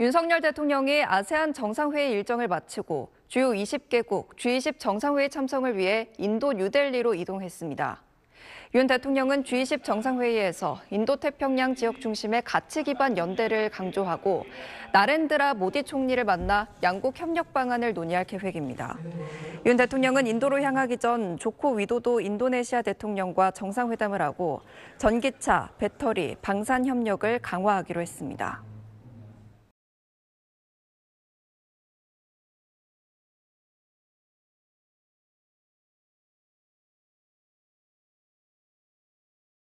윤석열 대통령이 아세안 정상회의 일정을 마치고 주요 20개국 G20 정상회의 참석을 위해 인도 뉴델리로 이동했습니다. 윤 대통령은 G20 정상회의에서 인도태평양 지역 중심의 가치 기반 연대를 강조하고 나렌드라 모디 총리를 만나 양국 협력 방안을 논의할 계획입니다. 윤 대통령은 인도로 향하기 전 조코 위도도 인도네시아 대통령과 정상회담을 하고 전기차, 배터리, 방산 협력을 강화하기로 했습니다.